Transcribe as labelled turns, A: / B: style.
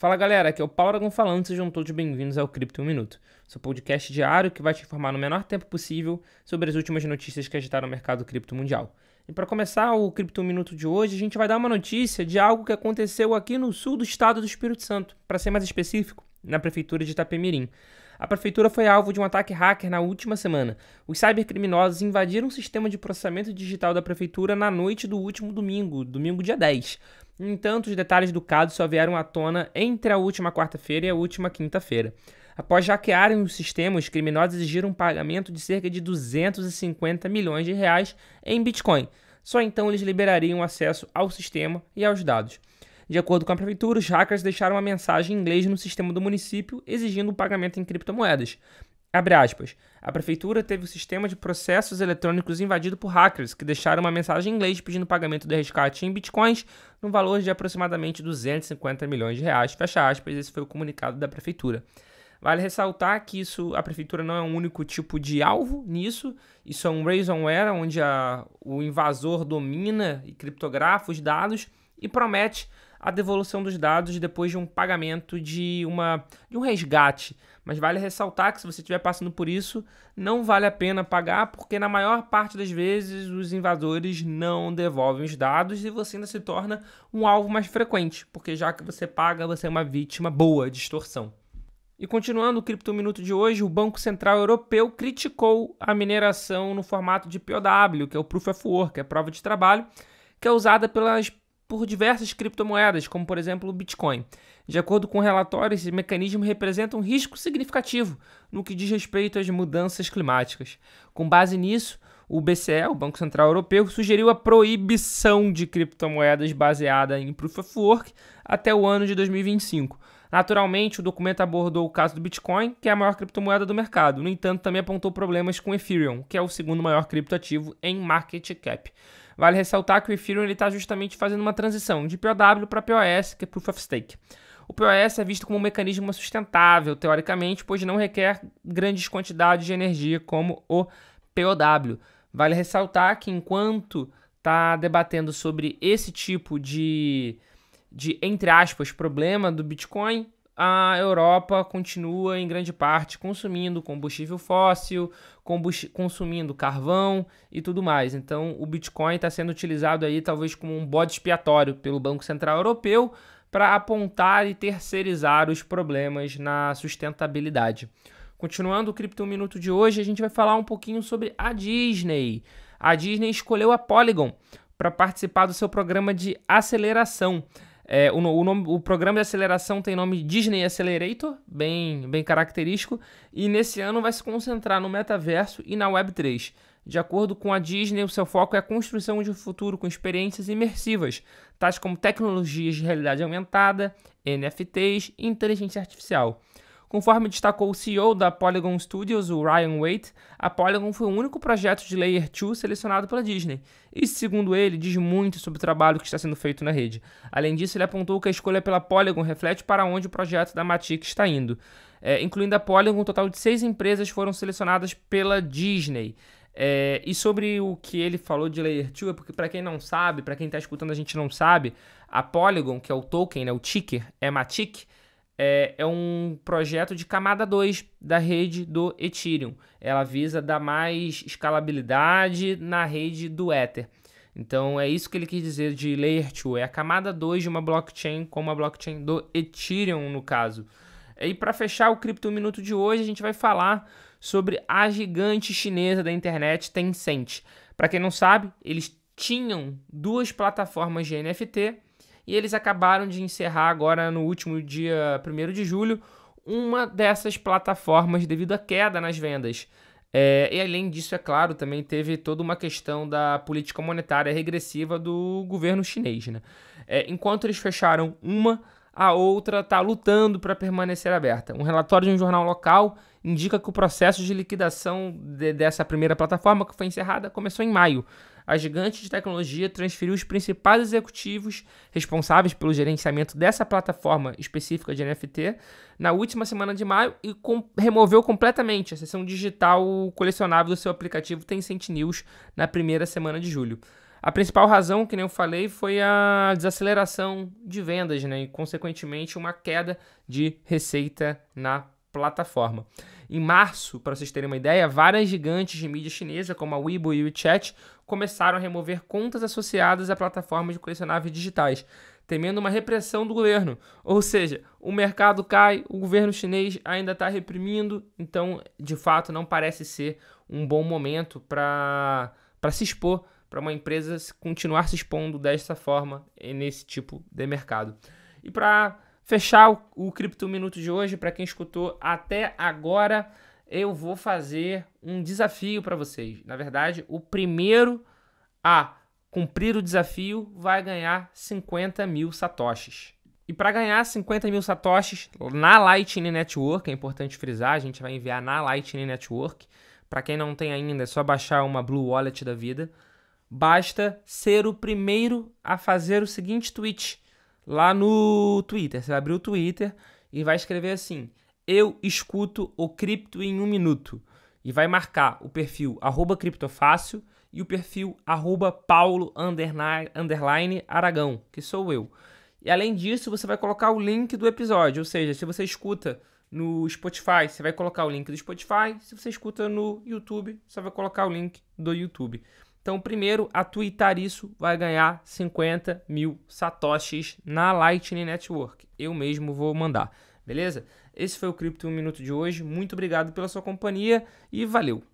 A: Fala galera, aqui é o Paulo Aragon falando, sejam todos bem-vindos ao Cripto 1 Minuto, seu podcast diário que vai te informar no menor tempo possível sobre as últimas notícias que agitaram o mercado cripto mundial. E para começar o Cripto 1 Minuto de hoje, a gente vai dar uma notícia de algo que aconteceu aqui no sul do estado do Espírito Santo, para ser mais específico, na prefeitura de Itapemirim. A prefeitura foi alvo de um ataque hacker na última semana. Os cybercriminosos invadiram o sistema de processamento digital da prefeitura na noite do último domingo, domingo dia 10 no entanto, os detalhes do caso só vieram à tona entre a última quarta-feira e a última quinta-feira. Após hackearem o sistema, os criminosos exigiram um pagamento de cerca de 250 milhões de reais em Bitcoin. Só então eles liberariam acesso ao sistema e aos dados. De acordo com a prefeitura, os hackers deixaram uma mensagem em inglês no sistema do município exigindo o um pagamento em criptomoedas. Abre aspas. A prefeitura teve o sistema de processos eletrônicos invadido por hackers que deixaram uma mensagem em inglês pedindo pagamento de resgate em bitcoins no valor de aproximadamente 250 milhões de reais. Fecha aspas. Esse foi o comunicado da prefeitura. Vale ressaltar que isso a prefeitura não é o um único tipo de alvo nisso. Isso é um ransomware onde a, o invasor domina e criptografa os dados e promete a devolução dos dados depois de um pagamento de, uma, de um resgate. Mas vale ressaltar que se você estiver passando por isso, não vale a pena pagar, porque na maior parte das vezes os invasores não devolvem os dados e você ainda se torna um alvo mais frequente, porque já que você paga, você é uma vítima boa de extorsão. E continuando o Cripto Minuto de hoje, o Banco Central Europeu criticou a mineração no formato de POW, que é o Proof of Work, que é prova de trabalho, que é usada pelas por diversas criptomoedas, como por exemplo o Bitcoin. De acordo com o relatório, esse mecanismo representa um risco significativo no que diz respeito às mudanças climáticas. Com base nisso, o BCE, o Banco Central Europeu, sugeriu a proibição de criptomoedas baseada em Proof of Work até o ano de 2025. Naturalmente, o documento abordou o caso do Bitcoin, que é a maior criptomoeda do mercado. No entanto, também apontou problemas com Ethereum, que é o segundo maior criptoativo em market cap. Vale ressaltar que o Ethereum está justamente fazendo uma transição de POW para POS, que é Proof of Stake. O POS é visto como um mecanismo sustentável, teoricamente, pois não requer grandes quantidades de energia como o POW. Vale ressaltar que enquanto está debatendo sobre esse tipo de, de, entre aspas, problema do Bitcoin, a Europa continua, em grande parte, consumindo combustível fóssil, combust consumindo carvão e tudo mais. Então, o Bitcoin está sendo utilizado aí, talvez, como um bode expiatório pelo Banco Central Europeu para apontar e terceirizar os problemas na sustentabilidade. Continuando o Cripto Minuto de hoje, a gente vai falar um pouquinho sobre a Disney. A Disney escolheu a Polygon para participar do seu programa de aceleração. É, o, o, nome, o programa de aceleração tem nome Disney Accelerator, bem, bem característico, e nesse ano vai se concentrar no metaverso e na Web3. De acordo com a Disney, o seu foco é a construção de um futuro com experiências imersivas, tais como tecnologias de realidade aumentada, NFTs e inteligência artificial. Conforme destacou o CEO da Polygon Studios, o Ryan Waite, a Polygon foi o único projeto de Layer 2 selecionado pela Disney. Isso, segundo ele, diz muito sobre o trabalho que está sendo feito na rede. Além disso, ele apontou que a escolha pela Polygon reflete para onde o projeto da Matic está indo. É, incluindo a Polygon, um total de seis empresas foram selecionadas pela Disney. É, e sobre o que ele falou de Layer 2, é porque para quem não sabe, para quem está escutando a gente não sabe, a Polygon, que é o token, né, o ticker, é Matic, é, é um projeto de camada 2 da rede do Ethereum. Ela visa dar mais escalabilidade na rede do Ether. Então é isso que ele quis dizer de Layer 2, é a camada 2 de uma blockchain como a blockchain do Ethereum no caso. E para fechar o Cripto Minuto de hoje, a gente vai falar sobre a gigante chinesa da internet Tencent. Para quem não sabe, eles tinham duas plataformas de NFT e eles acabaram de encerrar agora no último dia 1 de julho uma dessas plataformas devido à queda nas vendas. É, e além disso, é claro, também teve toda uma questão da política monetária regressiva do governo chinês. Né? É, enquanto eles fecharam uma a outra está lutando para permanecer aberta. Um relatório de um jornal local indica que o processo de liquidação de, dessa primeira plataforma, que foi encerrada, começou em maio. A gigante de tecnologia transferiu os principais executivos responsáveis pelo gerenciamento dessa plataforma específica de NFT na última semana de maio e com, removeu completamente a seção digital colecionável do seu aplicativo Tencent News na primeira semana de julho. A principal razão, que nem eu falei, foi a desaceleração de vendas, né? E, consequentemente, uma queda de receita na plataforma. Em março, para vocês terem uma ideia, várias gigantes de mídia chinesa, como a Weibo e o WeChat, começaram a remover contas associadas a plataformas de colecionáveis digitais, temendo uma repressão do governo. Ou seja, o mercado cai, o governo chinês ainda está reprimindo, então, de fato, não parece ser um bom momento para se expor para uma empresa continuar se expondo dessa forma eh, nesse tipo de mercado. E para fechar o, Cripto Minuto de hoje, para quem escutou até agora, eu vou fazer um desafio para vocês. Na verdade, o primeiro a cumprir o desafio vai ganhar 50 mil satoshis. E para ganhar 50 mil satoshis na Lightning Network, é importante frisar, a gente vai enviar na Lightning Network. Para quem não tem ainda, é só baixar uma Blue Wallet da vida. Basta ser o primeiro a fazer o seguinte tweet lá no Twitter. Você vai abrir o Twitter e vai escrever assim: Eu escuto o cripto em um minuto. E vai marcar o perfil criptofácil e o perfil arroba paulo underline aragão, que sou eu. E além disso, você vai colocar o link do episódio, ou seja, se você escuta no Spotify, você vai colocar o link do Spotify, se você escuta no YouTube, você vai colocar o link do YouTube. Então, primeiro a twittar isso vai ganhar 50 mil satoshis na Lightning Network. Eu mesmo vou mandar, beleza? Esse foi o Cripto 1 Minuto de hoje. Muito obrigado pela sua companhia e valeu!